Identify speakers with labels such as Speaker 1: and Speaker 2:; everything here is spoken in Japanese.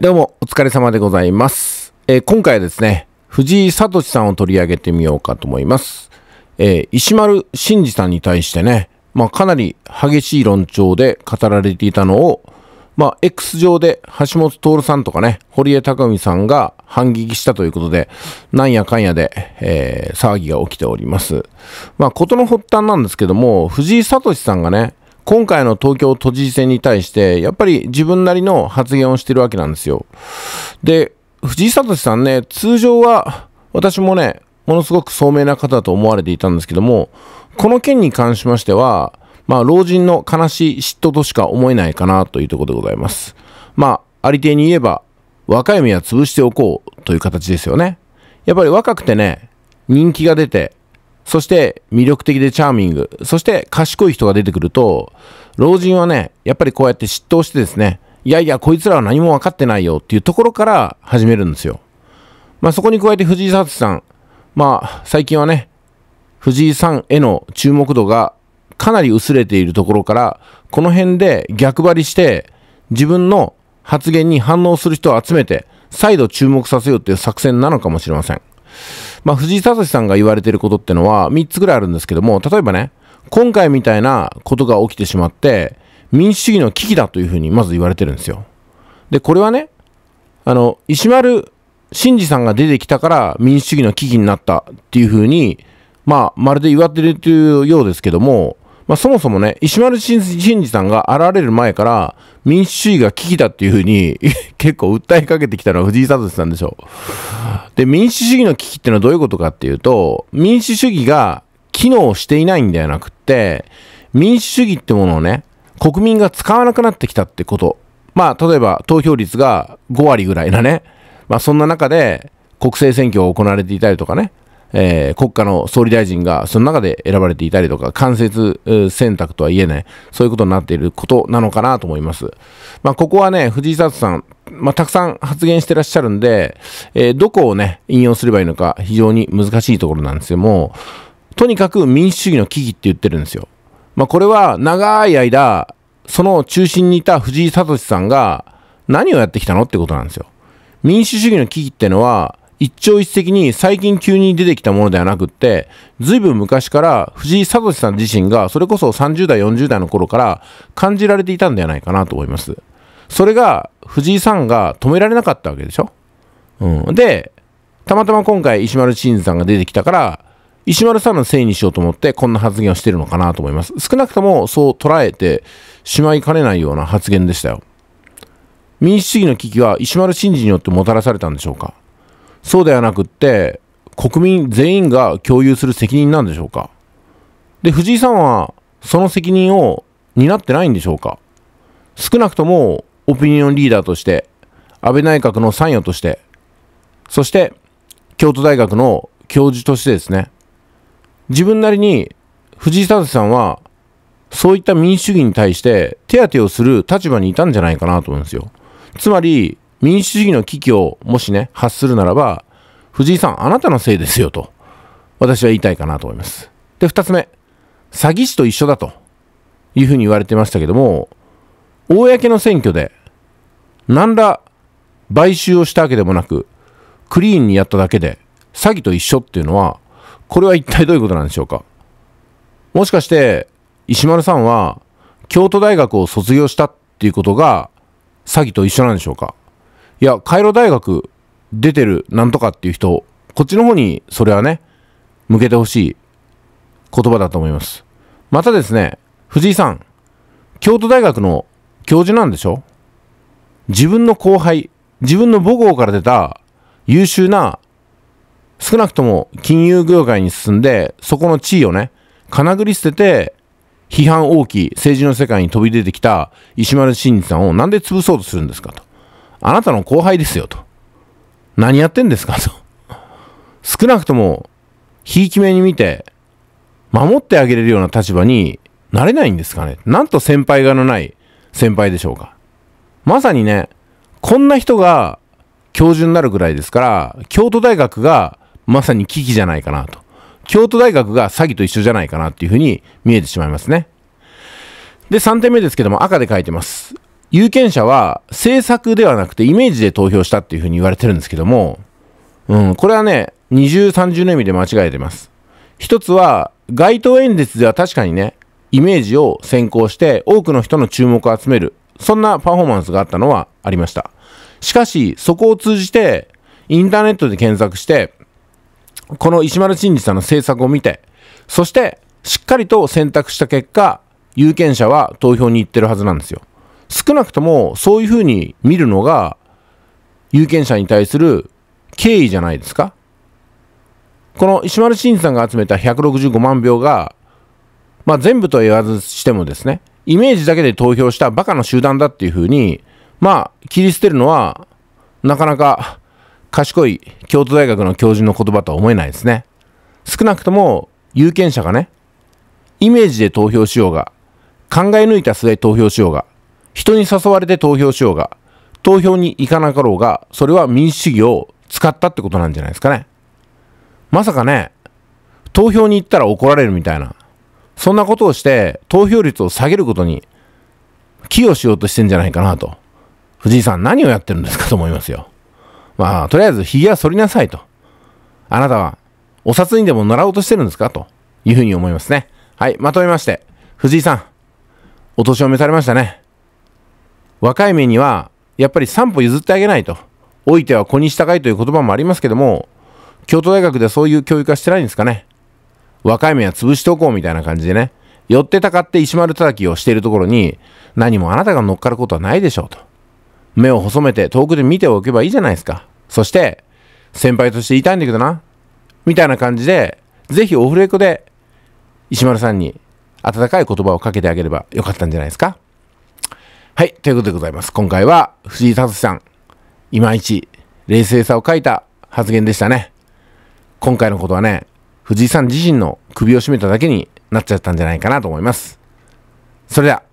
Speaker 1: どうも、お疲れ様でございます。えー、今回はですね、藤井聡さんを取り上げてみようかと思います。えー、石丸慎二さんに対してね、まあ、かなり激しい論調で語られていたのを、まあ、X 上で橋本徹さんとかね、堀江貴美さんが反撃したということで、なんやかんやで、えー、騒ぎが起きております。まあ、ことの発端なんですけども、藤井聡さんがね、今回の東京都知事選に対して、やっぱり自分なりの発言をしてるわけなんですよ。で、藤井聡さんね、通常は、私もね、ものすごく聡明な方だと思われていたんですけども、この件に関しましては、まあ、老人の悲しい嫉妬としか思えないかなというところでございます。まあ、ありていに言えば、若い目は潰しておこうという形ですよね。やっぱり若くてね、人気が出て、そして魅力的でチャーミング、そして賢い人が出てくると、老人はね、やっぱりこうやって嫉妬してですね、いやいや、こいつらは何も分かってないよっていうところから始めるんですよ。まあそこに加えて藤井聡さん、まあ最近はね、藤井さんへの注目度がかなり薄れているところから、この辺で逆張りして、自分の発言に反応する人を集めて、再度注目させようっていう作戦なのかもしれません。まあ、藤井聡さんが言われてることってのは3つぐらいあるんですけども、例えばね、今回みたいなことが起きてしまって、民主主義の危機だというふうにまず言われてるんですよ。で、これはね、あの、石丸慎二さんが出てきたから民主主義の危機になったっていうふうに、まあ、まるで言われてるというようですけども、まあ、そもそもね、石丸慎二さんが現れる前から、民主主義が危機だっていうふうに 結構訴えかけてきたのは藤井聡さんでしょう。で、民主主義の危機ってのはどういうことかっていうと、民主主義が機能していないんではなくって、民主主義ってものをね、国民が使わなくなってきたってこと。まあ、例えば投票率が5割ぐらいなね。まあ、そんな中で国政選挙が行われていたりとかね。えー、国家の総理大臣がその中で選ばれていたりとか、間接選択とは言えない、そういうことになっていることなのかなと思います。まあ、ここはね、藤井聡さん、まあ、たくさん発言してらっしゃるんで、えー、どこをね、引用すればいいのか非常に難しいところなんですよ。もう、とにかく民主主義の危機って言ってるんですよ。まあ、これは長い間、その中心にいた藤井聡さんが何をやってきたのってことなんですよ。民主主義の危機ってのは、一朝一夕に最近急に出てきたものではなくって、ずいぶん昔から藤井聡さん自身がそれこそ30代、40代の頃から感じられていたんではないかなと思います。それが藤井さんが止められなかったわけでしょうん。で、たまたま今回石丸慎二さんが出てきたから、石丸さんのせいにしようと思ってこんな発言をしてるのかなと思います。少なくともそう捉えてしまいかねないような発言でしたよ。民主主義の危機は石丸慎二によってもたらされたんでしょうかそうではなくって国民全員が共有する責任なんでしょうかで藤井さんはその責任を担ってないんでしょうか少なくともオピニオンリーダーとして安倍内閣の参与としてそして京都大学の教授としてですね自分なりに藤井聡さんはそういった民主主義に対して手当てをする立場にいたんじゃないかなと思うんですよつまり民主主義の危機をもしね、発するならば、藤井さん、あなたのせいですよと、私は言いたいかなと思います。で、2つ目、詐欺師と一緒だというふうに言われてましたけども、公の選挙で、何ら買収をしたわけでもなく、クリーンにやっただけで、詐欺と一緒っていうのは、これは一体どういうことなんでしょうか。もしかして、石丸さんは、京都大学を卒業したっていうことが、詐欺と一緒なんでしょうか。いや、カイロ大学出てるなんとかっていう人、こっちの方にそれはね、向けてほしい言葉だと思います。またですね、藤井さん、京都大学の教授なんでしょ自分の後輩、自分の母校から出た優秀な、少なくとも金融業界に進んで、そこの地位をね、かなぐり捨てて、批判大きい政治の世界に飛び出てきた石丸真二さんをなんで潰そうとするんですかと。あなたの後輩ですよと。何やってんですかと。少なくとも、ひいき目に見て、守ってあげれるような立場になれないんですかね。なんと先輩がのない先輩でしょうか。まさにね、こんな人が教授になるぐらいですから、京都大学がまさに危機じゃないかなと。京都大学が詐欺と一緒じゃないかなっていうふうに見えてしまいますね。で、3点目ですけども赤で書いてます。有権者は政策ではなくてイメージで投票したっていうふうに言われてるんですけども、うん、これはね、二重三重の意味で間違えてます。一つは、街頭演説では確かにね、イメージを先行して多くの人の注目を集める、そんなパフォーマンスがあったのはありました。しかし、そこを通じて、インターネットで検索して、この石丸真二さんの政策を見て、そして、しっかりと選択した結果、有権者は投票に行ってるはずなんですよ。少なくともそういうふうに見るのが有権者に対する敬意じゃないですか。この石丸慎二さんが集めた165万票が、まあ、全部と言わずしてもですね、イメージだけで投票したバカの集団だっていうふうに、まあ、切り捨てるのは、なかなか賢い京都大学の教授の言葉とは思えないですね。少なくとも有権者がね、イメージで投票しようが、考え抜いた末投票しようが、人に誘われて投票しようが、投票に行かなかろうが、それは民主主義を使ったってことなんじゃないですかね。まさかね、投票に行ったら怒られるみたいな、そんなことをして投票率を下げることに寄与しようとしてんじゃないかなと。藤井さん何をやってるんですかと思いますよ。まあ、とりあえずげは剃りなさいと。あなたはお札にでも習おうとしてるんですかというふうに思いますね。はい、まとめまして、藤井さん、お年を召されましたね。若い目にはやっぱり散歩譲ってあげないと老いては子に従いという言葉もありますけども京都大学でそういう教育はしてないんですかね若い目は潰しておこうみたいな感じでね寄ってたかって石丸叩きをしているところに何もあなたが乗っかることはないでしょうと目を細めて遠くで見ておけばいいじゃないですかそして先輩として言いたいんだけどなみたいな感じでぜひオフレコで石丸さんに温かい言葉をかけてあげればよかったんじゃないですかはい、ということでございます。今回は藤井聡さん、いまいち冷静さを欠いた発言でしたね。今回のことはね、藤井さん自身の首を絞めただけになっちゃったんじゃないかなと思います。それでは。